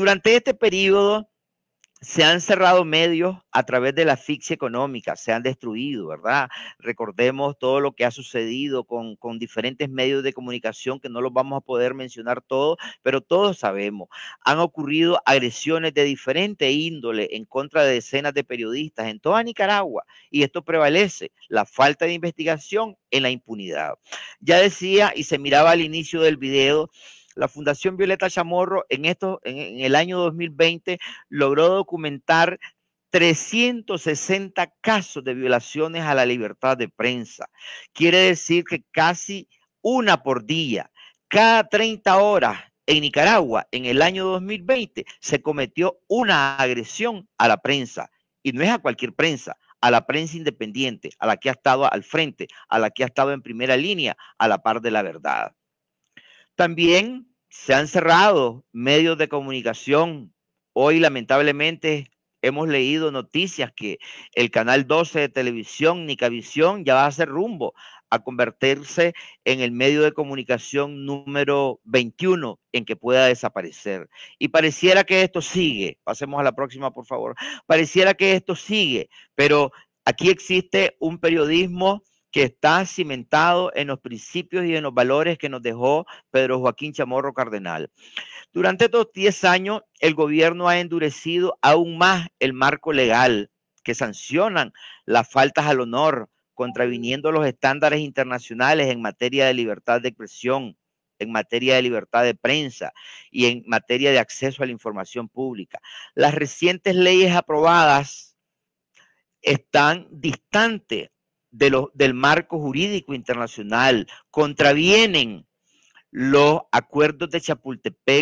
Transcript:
Durante este periodo se han cerrado medios a través de la asfixia económica, se han destruido, ¿verdad? Recordemos todo lo que ha sucedido con, diferentes medios de comunicación que no los vamos a poder mencionar todos, pero todos sabemos. Han ocurrido agresiones de diferente índole en contra de decenas de periodistas en toda Nicaragua y esto prevalece, la falta de investigación en la impunidad. Ya decía y se miraba al inicio del video la Fundación Violeta Chamorro en, esto, en, el año 2020 logró documentar 360 casos de violaciones a la libertad de prensa. Quiere decir que casi una por día, cada 30 horas en Nicaragua, en el año 2020, se cometió una agresión a la prensa. Y no es a cualquier prensa, a la prensa independiente, a la que ha estado al frente, a la que ha estado en primera línea, a la par de la verdad. También se han cerrado medios de comunicación. Hoy, lamentablemente, hemos leído noticias que el canal 12 de televisión, Nicavisión, ya va a hacer rumbo a convertirse en el medio de comunicación número 21 en que pueda desaparecer. Y pareciera que esto sigue, pasemos a la próxima por favor, pareciera que esto sigue, pero aquí existe un periodismo que está cimentado en los principios y en los valores que nos dejó Pedro Joaquín Chamorro Cardenal. Durante estos 10 años, el gobierno ha endurecido aún más el marco legal que sancionan las faltas al honor, contraviniendo los estándares internacionales en materia de libertad de expresión, en materia de libertad de prensa y en materia de acceso a la información pública. Las recientes leyes aprobadas están distantes de del marco jurídico internacional, contravienen los acuerdos de Chapultepec